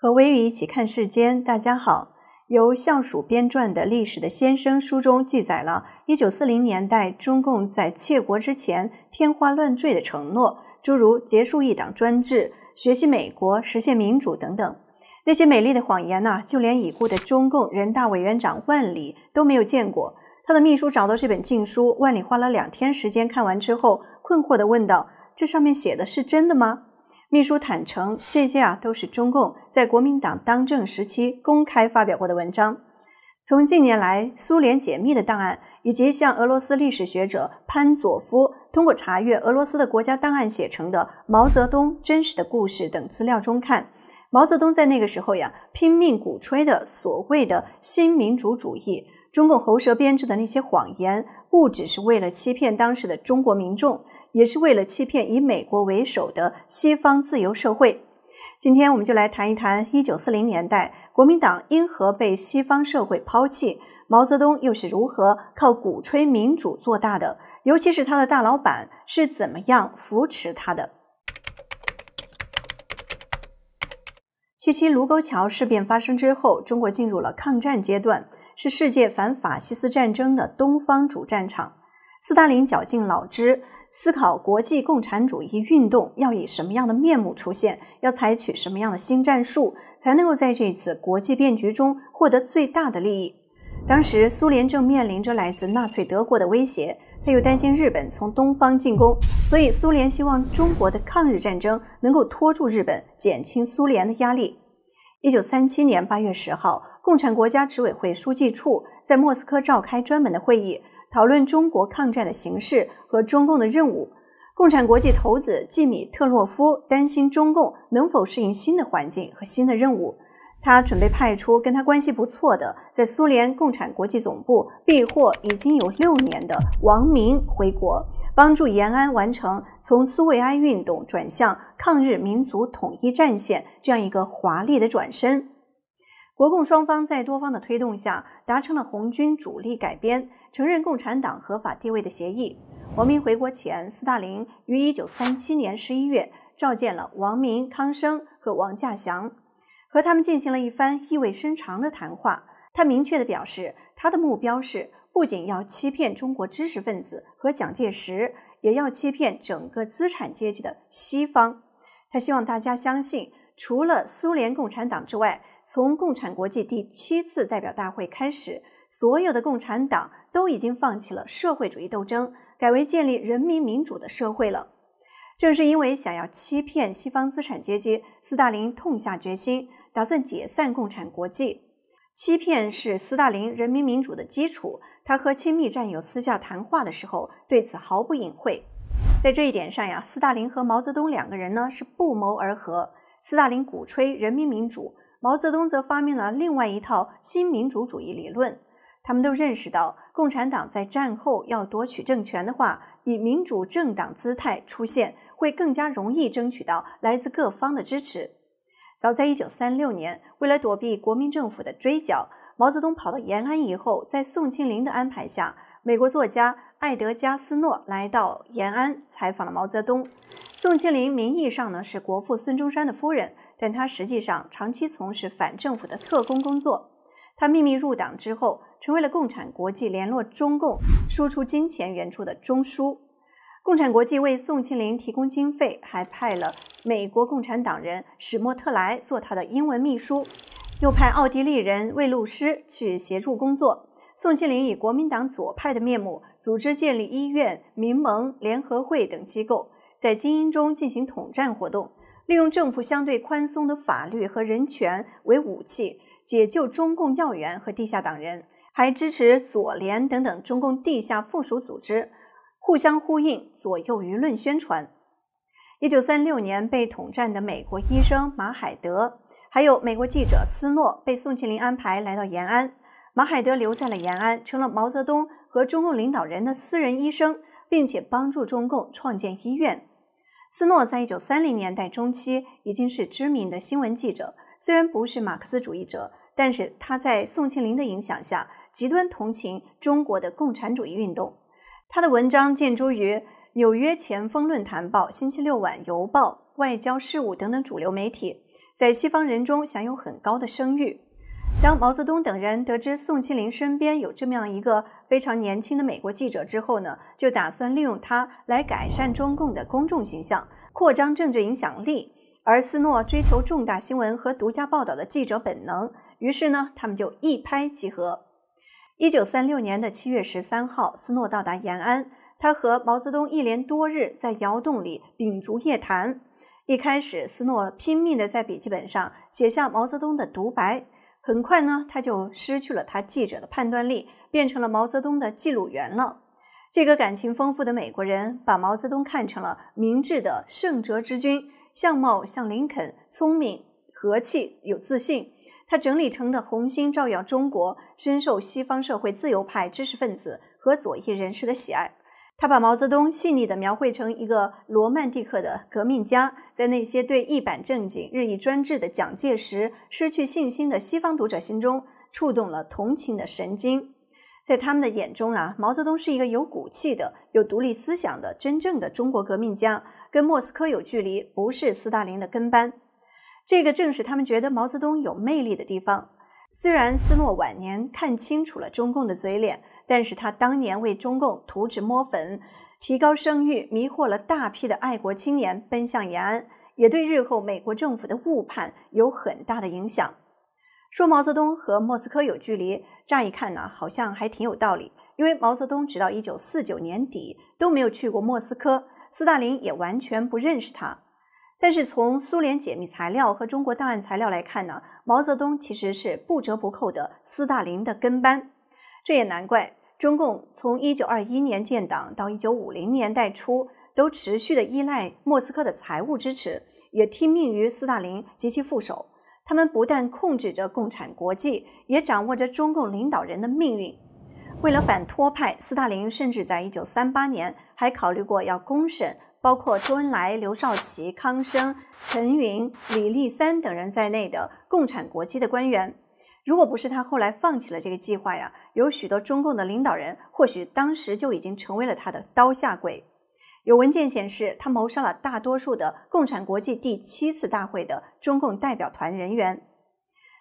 和微雨一起看世间，大家好。由向蜀编撰的历史的先生书中记载了，一九四零年代中共在窃国之前天花乱坠的承诺，诸如结束一党专制、学习美国、实现民主等等。那些美丽的谎言呢？就连已故的中共人大委员长万里都没有见过。他的秘书找到这本禁书，万里花了两天时间看完之后，困惑的问道：“这上面写的是真的吗？”秘书坦诚，这些啊都是中共在国民党当政时期公开发表过的文章。从近年来苏联解密的档案，以及向俄罗斯历史学者潘佐夫通过查阅俄罗斯的国家档案写成的《毛泽东真实的故事》等资料中看，毛泽东在那个时候呀，拼命鼓吹的所谓的“新民主主义”，中共喉舌编织的那些谎言，不只是为了欺骗当时的中国民众。也是为了欺骗以美国为首的西方自由社会。今天我们就来谈一谈1940年代国民党因何被西方社会抛弃，毛泽东又是如何靠鼓吹民主做大的，尤其是他的大老板是怎么样扶持他的。七七卢沟桥事变发生之后，中国进入了抗战阶段，是世界反法西斯战争的东方主战场。斯大林绞尽脑汁。思考国际共产主义运动要以什么样的面目出现，要采取什么样的新战术，才能够在这次国际变局中获得最大的利益。当时，苏联正面临着来自纳粹德国的威胁，他又担心日本从东方进攻，所以苏联希望中国的抗日战争能够拖住日本，减轻苏联的压力。一九三七年八月十号，共产国家执委会书记处在莫斯科召开专门的会议。讨论中国抗战的形势和中共的任务。共产国际头子季米特洛夫担心中共能否适应新的环境和新的任务。他准备派出跟他关系不错的在苏联共产国际总部避祸已经有六年的王明回国，帮助延安完成从苏维埃运动转向抗日民族统一战线这样一个华丽的转身。国共双方在多方的推动下，达成了红军主力改编。承认共产党合法地位的协议。王明回国前，斯大林于一九三七年十一月召见了王明、康生和王稼祥，和他们进行了一番意味深长的谈话。他明确地表示，他的目标是不仅要欺骗中国知识分子和蒋介石，也要欺骗整个资产阶级的西方。他希望大家相信，除了苏联共产党之外，从共产国际第七次代表大会开始，所有的共产党。都已经放弃了社会主义斗争，改为建立人民民主的社会了。正是因为想要欺骗西方资产阶级，斯大林痛下决心，打算解散共产国际。欺骗是斯大林人民民主的基础。他和亲密战友私下谈话的时候，对此毫不隐晦。在这一点上呀，斯大林和毛泽东两个人呢是不谋而合。斯大林鼓吹人民民主，毛泽东则发明了另外一套新民主主义理论。他们都认识到。共产党在战后要夺取政权的话，以民主政党姿态出现，会更加容易争取到来自各方的支持。早在一九三六年，为了躲避国民政府的追剿，毛泽东跑到延安以后，在宋庆龄的安排下，美国作家埃德加·斯诺来到延安采访了毛泽东。宋庆龄名义上呢是国父孙中山的夫人，但她实际上长期从事反政府的特工工作。他秘密入党之后，成为了共产国际联络中共、输出金钱援助的中枢。共产国际为宋庆龄提供经费，还派了美国共产党人史莫特来做他的英文秘书，又派奥地利人魏路施去协助工作。宋庆龄以国民党左派的面目，组织建立医院、民盟联合会等机构，在精英中进行统战活动，利用政府相对宽松的法律和人权为武器。解救中共要员和地下党人，还支持左联等等中共地下附属组织，互相呼应，左右舆论宣传。一九三六年被统战的美国医生马海德，还有美国记者斯诺，被宋庆龄安排来到延安。马海德留在了延安，成了毛泽东和中共领导人的私人医生，并且帮助中共创建医院。斯诺在一九三零年代中期已经是知名的新闻记者。虽然不是马克思主义者，但是他在宋庆龄的影响下，极端同情中国的共产主义运动。他的文章见诸于《纽约前锋论坛报》《星期六晚邮报》《外交事务》等等主流媒体，在西方人中享有很高的声誉。当毛泽东等人得知宋庆龄身边有这么样一个非常年轻的美国记者之后呢，就打算利用他来改善中共的公众形象，扩张政治影响力。而斯诺追求重大新闻和独家报道的记者本能，于是呢，他们就一拍即合。一九三六年的七月十三号，斯诺到达延安，他和毛泽东一连多日在窑洞里秉烛夜谈。一开始，斯诺拼命的在笔记本上写下毛泽东的独白，很快呢，他就失去了他记者的判断力，变成了毛泽东的记录员了。这个感情丰富的美国人把毛泽东看成了明智的圣哲之君。相貌像林肯，聪明和气，有自信。他整理成的《红星照耀中国》深受西方社会自由派知识分子和左翼人士的喜爱。他把毛泽东细腻地描绘成一个罗曼蒂克的革命家，在那些对一板正经、日益专制的蒋介石失去信心的西方读者心中，触动了同情的神经。在他们的眼中啊，毛泽东是一个有骨气的、有独立思想的真正的中国革命家。跟莫斯科有距离，不是斯大林的跟班，这个正是他们觉得毛泽东有魅力的地方。虽然斯诺晚年看清楚了中共的嘴脸，但是他当年为中共涂脂抹粉，提高声誉，迷惑了大批的爱国青年奔向延安，也对日后美国政府的误判有很大的影响。说毛泽东和莫斯科有距离，乍一看呢，好像还挺有道理，因为毛泽东直到一九四九年底都没有去过莫斯科。斯大林也完全不认识他，但是从苏联解密材料和中国档案材料来看呢，毛泽东其实是不折不扣的斯大林的跟班。这也难怪，中共从一九二一年建党到一九五零年代初，都持续的依赖莫斯科的财务支持，也听命于斯大林及其副手。他们不但控制着共产国际，也掌握着中共领导人的命运。为了反托派，斯大林甚至在一九三八年。还考虑过要公审包括周恩来、刘少奇、康生、陈云、李立三等人在内的共产国际的官员。如果不是他后来放弃了这个计划呀，有许多中共的领导人或许当时就已经成为了他的刀下鬼。有文件显示，他谋杀了大多数的共产国际第七次大会的中共代表团人员。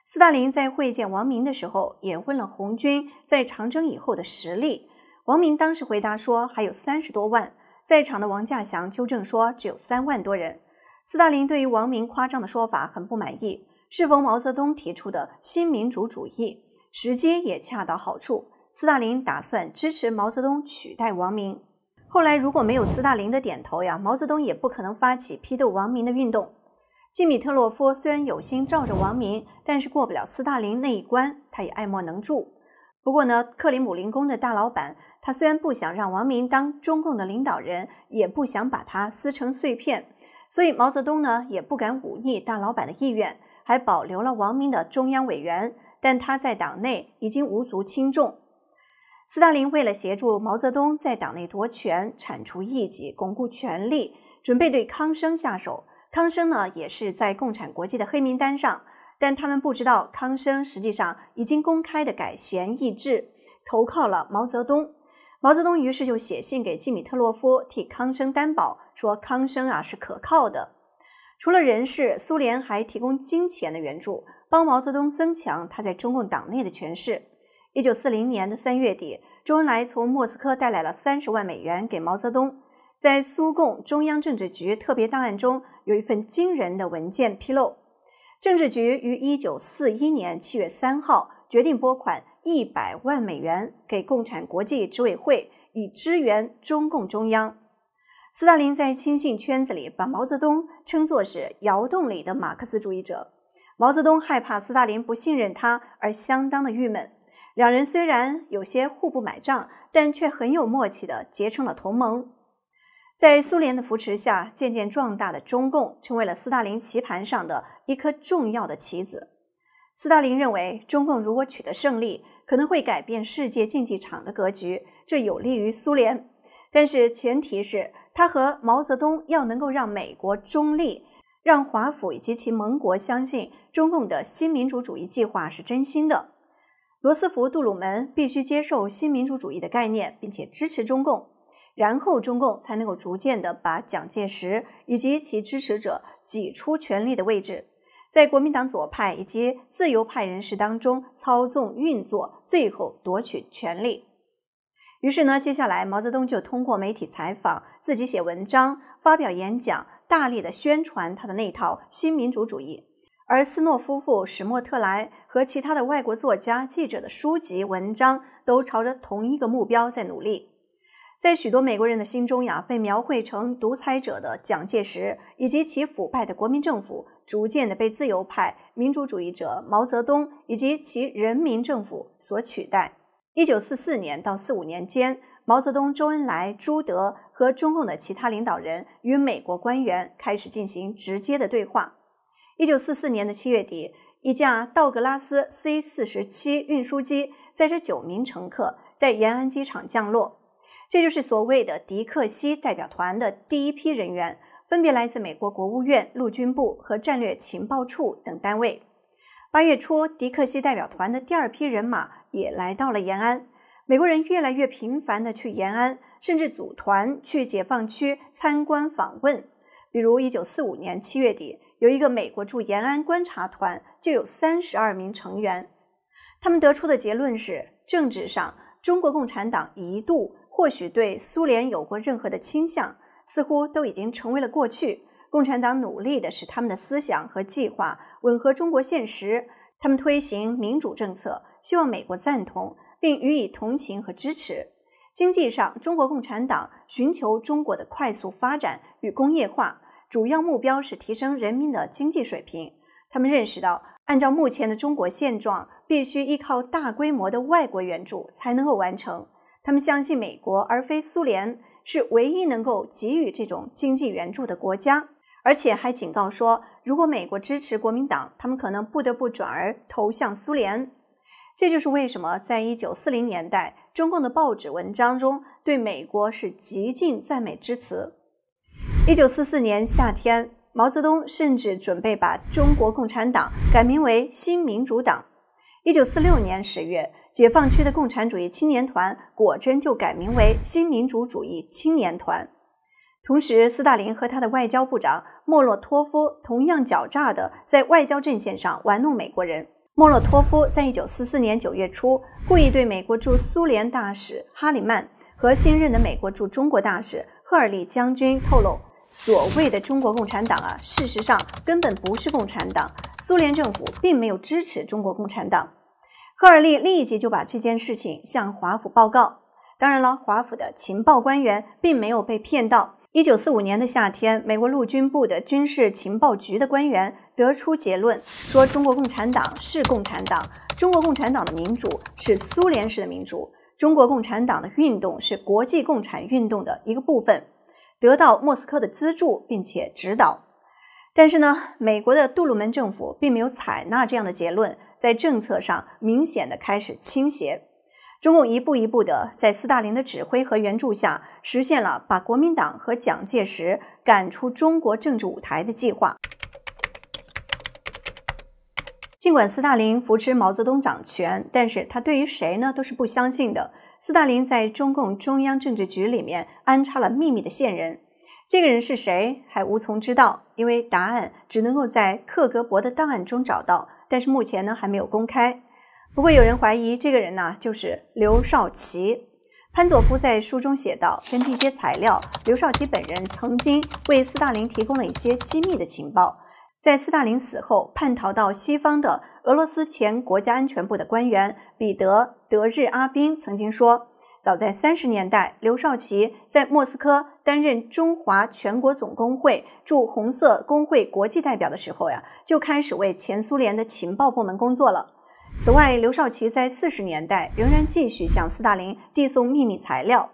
斯大林在会见王明的时候，也问了红军在长征以后的实力。王明当时回答说：“还有三十多万。”在场的王稼祥纠正说：“只有三万多人。”斯大林对于王明夸张的说法很不满意。是否毛泽东提出的新民主主义时机也恰到好处？斯大林打算支持毛泽东取代王明。后来如果没有斯大林的点头呀，毛泽东也不可能发起批斗王明的运动。基米特洛夫虽然有心罩着王明，但是过不了斯大林那一关，他也爱莫能助。不过呢，克里姆林宫的大老板。他虽然不想让王明当中共的领导人，也不想把他撕成碎片，所以毛泽东呢也不敢忤逆大老板的意愿，还保留了王明的中央委员，但他在党内已经无足轻重。斯大林为了协助毛泽东在党内夺权、铲除异己、巩固权力，准备对康生下手。康生呢也是在共产国际的黑名单上，但他们不知道康生实际上已经公开的改弦易帜，投靠了毛泽东。毛泽东于是就写信给季米特洛夫，替康生担保，说康生啊是可靠的。除了人事，苏联还提供金钱的援助，帮毛泽东增强他在中共党内的权势。一九四零年的三月底，周恩来从莫斯科带来了三十万美元给毛泽东。在苏共中央政治局特别档案中，有一份惊人的文件披露：政治局于一九四一年七月三号决定拨款。一百万美元给共产国际执委会以支援中共中央。斯大林在亲信圈子里把毛泽东称作是窑洞里的马克思主义者。毛泽东害怕斯大林不信任他而相当的郁闷。两人虽然有些互不买账，但却很有默契的结成了同盟。在苏联的扶持下，渐渐壮大的中共成为了斯大林棋盘上的一颗重要的棋子。斯大林认为，中共如果取得胜利，可能会改变世界竞技场的格局，这有利于苏联。但是前提是他和毛泽东要能够让美国中立，让华府以及其盟国相信中共的新民主主义计划是真心的。罗斯福、杜鲁门必须接受新民主主义的概念，并且支持中共，然后中共才能够逐渐地把蒋介石以及其支持者挤出权力的位置。在国民党左派以及自由派人士当中操纵运作，最后夺取权力。于是呢，接下来毛泽东就通过媒体采访、自己写文章、发表演讲，大力的宣传他的那套新民主主义。而斯诺夫妇、史沫特莱和其他的外国作家、记者的书籍、文章，都朝着同一个目标在努力。在许多美国人的心中呀，被描绘成独裁者的蒋介石以及其腐败的国民政府，逐渐的被自由派民主主义者毛泽东以及其人民政府所取代。一九四四年到四五年间，毛泽东、周恩来、朱德和中共的其他领导人与美国官员开始进行直接的对话。一九四四年的七月底，一架道格拉斯 C 四十七运输机载着九名乘客在延安机场降落。这就是所谓的迪克西代表团的第一批人员，分别来自美国国务院、陆军部和战略情报处等单位。八月初，迪克西代表团的第二批人马也来到了延安。美国人越来越频繁地去延安，甚至组团去解放区参观访问。比如，一九四五年七月底，有一个美国驻延安观察团，就有三十二名成员。他们得出的结论是：政治上，中国共产党一度。或许对苏联有过任何的倾向，似乎都已经成为了过去。共产党努力的是他们的思想和计划吻合中国现实。他们推行民主政策，希望美国赞同并予以同情和支持。经济上，中国共产党寻求中国的快速发展与工业化，主要目标是提升人民的经济水平。他们认识到，按照目前的中国现状，必须依靠大规模的外国援助才能够完成。他们相信美国而非苏联是唯一能够给予这种经济援助的国家，而且还警告说，如果美国支持国民党，他们可能不得不转而投向苏联。这就是为什么在1940年代，中共的报纸文章中对美国是极尽赞美之词。1944年夏天，毛泽东甚至准备把中国共产党改名为新民主党。1946年十月。解放区的共产主义青年团果真就改名为新民主主义青年团。同时，斯大林和他的外交部长莫洛托夫同样狡诈地在外交阵线上玩弄美国人。莫洛托夫在一九四四年九月初，故意对美国驻苏联大使哈里曼和新任的美国驻中国大使赫尔利将军透露：“所谓的中国共产党啊，事实上根本不是共产党。苏联政府并没有支持中国共产党。”赫尔利立即就把这件事情向华府报告。当然了，华府的情报官员并没有被骗到。一九四五年的夏天，美国陆军部的军事情报局的官员得出结论，说中国共产党是共产党，中国共产党的民主是苏联式的民主，中国共产党的运动是国际共产运动的一个部分，得到莫斯科的资助并且指导。但是呢，美国的杜鲁门政府并没有采纳这样的结论。在政策上明显的开始倾斜，中共一步一步的在斯大林的指挥和援助下，实现了把国民党和蒋介石赶出中国政治舞台的计划。尽管斯大林扶持毛泽东掌权，但是他对于谁呢都是不相信的。斯大林在中共中央政治局里面安插了秘密的线人，这个人是谁还无从知道，因为答案只能够在克格勃的档案中找到。但是目前呢还没有公开，不过有人怀疑这个人呢就是刘少奇。潘佐夫在书中写道：“根据一些材料，刘少奇本人曾经为斯大林提供了一些机密的情报。”在斯大林死后叛逃到西方的俄罗斯前国家安全部的官员彼得·德日阿宾曾经说：“早在三十年代，刘少奇在莫斯科担任中华全国总工会驻红色工会国际代表的时候呀。”就开始为前苏联的情报部门工作了。此外，刘少奇在四十年代仍然继续向斯大林递送秘密材料。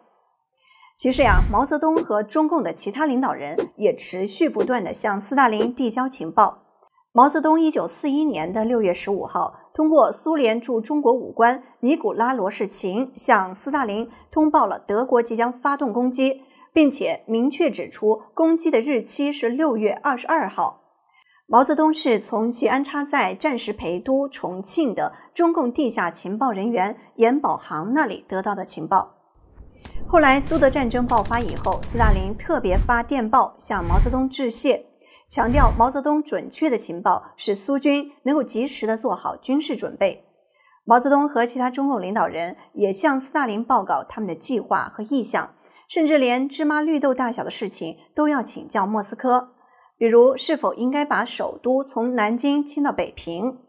其实呀，毛泽东和中共的其他领导人也持续不断的向斯大林递交情报。毛泽东一九四一年的六月十五号，通过苏联驻中国武官尼古拉罗世琴向斯大林通报了德国即将发动攻击，并且明确指出攻击的日期是六月二十二号。毛泽东是从其安插在战时陪都重庆的中共地下情报人员阎宝航那里得到的情报。后来，苏德战争爆发以后，斯大林特别发电报向毛泽东致谢，强调毛泽东准确的情报使苏军能够及时地做好军事准备。毛泽东和其他中共领导人也向斯大林报告他们的计划和意向，甚至连芝麻绿豆大小的事情都要请教莫斯科。比如，是否应该把首都从南京迁到北平？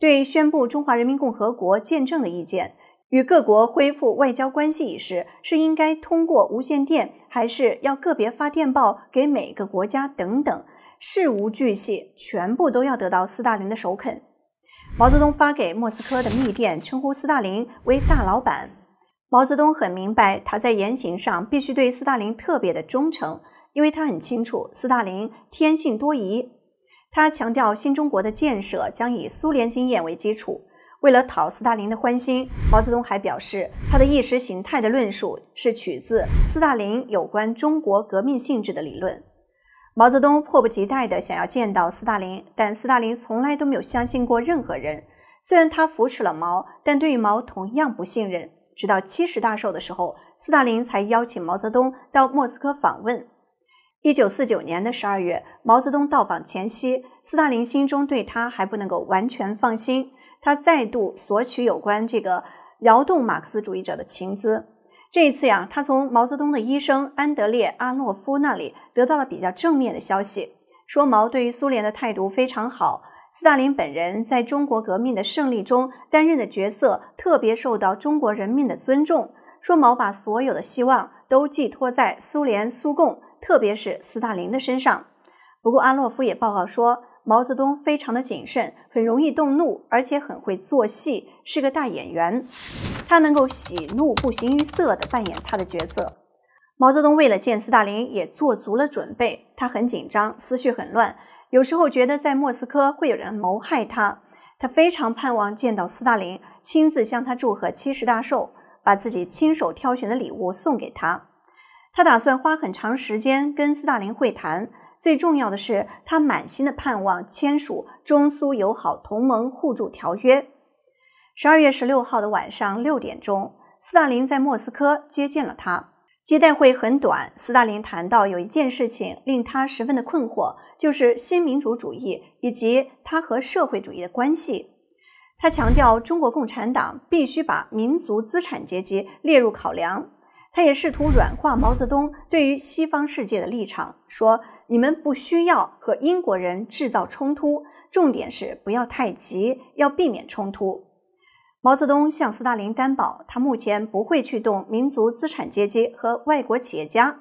对宣布中华人民共和国建政的意见，与各国恢复外交关系一事，是应该通过无线电，还是要个别发电报给每个国家？等等，事无巨细，全部都要得到斯大林的首肯。毛泽东发给莫斯科的密电，称呼斯大林为“大老板”。毛泽东很明白，他在言行上必须对斯大林特别的忠诚。因为他很清楚，斯大林天性多疑。他强调，新中国的建设将以苏联经验为基础。为了讨斯大林的欢心，毛泽东还表示，他的意识形态的论述是取自斯大林有关中国革命性质的理论。毛泽东迫不及待地想要见到斯大林，但斯大林从来都没有相信过任何人。虽然他扶持了毛，但对于毛同样不信任。直到七十大寿的时候，斯大林才邀请毛泽东到莫斯科访问。一九四九年的十二月，毛泽东到访前夕，斯大林心中对他还不能够完全放心。他再度索取有关这个摇动马克思主义者的情资。这一次呀，他从毛泽东的医生安德烈阿诺夫那里得到了比较正面的消息，说毛对于苏联的态度非常好。斯大林本人在中国革命的胜利中担任的角色，特别受到中国人民的尊重。说毛把所有的希望都寄托在苏联苏共。特别是斯大林的身上，不过安洛夫也报告说，毛泽东非常的谨慎，很容易动怒，而且很会做戏，是个大演员。他能够喜怒不形于色地扮演他的角色。毛泽东为了见斯大林，也做足了准备。他很紧张，思绪很乱，有时候觉得在莫斯科会有人谋害他。他非常盼望见到斯大林，亲自向他祝贺七十大寿，把自己亲手挑选的礼物送给他。他打算花很长时间跟斯大林会谈。最重要的是，他满心的盼望签署中苏友好同盟互助条约。十二月十六号的晚上六点钟，斯大林在莫斯科接见了他。接待会很短，斯大林谈到有一件事情令他十分的困惑，就是新民主主义以及他和社会主义的关系。他强调，中国共产党必须把民族资产阶级列入考量。他也试图软化毛泽东对于西方世界的立场，说：“你们不需要和英国人制造冲突，重点是不要太急，要避免冲突。”毛泽东向斯大林担保，他目前不会去动民族资产阶级和外国企业家。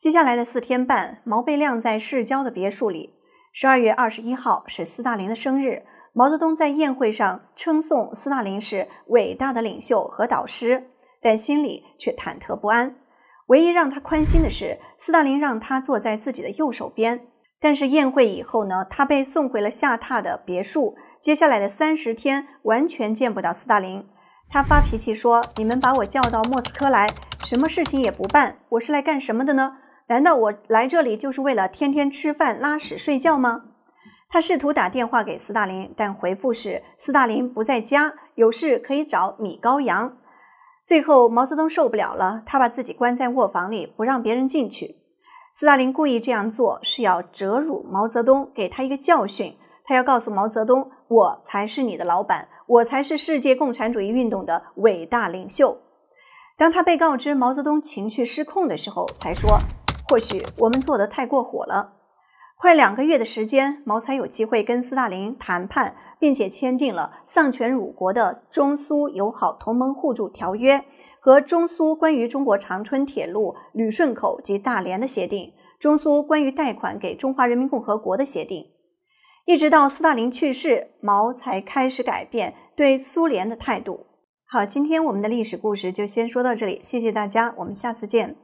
接下来的四天半，毛贝亮在市郊的别墅里。十二月二十一号是斯大林的生日，毛泽东在宴会上称颂斯大林是伟大的领袖和导师。但心里却忐忑不安。唯一让他宽心的是，斯大林让他坐在自己的右手边。但是宴会以后呢？他被送回了下榻的别墅。接下来的三十天，完全见不到斯大林。他发脾气说：“你们把我叫到莫斯科来，什么事情也不办，我是来干什么的呢？难道我来这里就是为了天天吃饭、拉屎、睡觉吗？”他试图打电话给斯大林，但回复是斯大林不在家，有事可以找米高扬。最后，毛泽东受不了了，他把自己关在卧房里，不让别人进去。斯大林故意这样做，是要折辱毛泽东，给他一个教训。他要告诉毛泽东：“我才是你的老板，我才是世界共产主义运动的伟大领袖。”当他被告知毛泽东情绪失控的时候，才说：“或许我们做得太过火了。”快两个月的时间，毛才有机会跟斯大林谈判，并且签订了丧权辱国的《中苏友好同盟互助条约》和《中苏关于中国长春铁路旅顺口及大连的协定》《中苏关于贷款给中华人民共和国的协定》。一直到斯大林去世，毛才开始改变对苏联的态度。好，今天我们的历史故事就先说到这里，谢谢大家，我们下次见。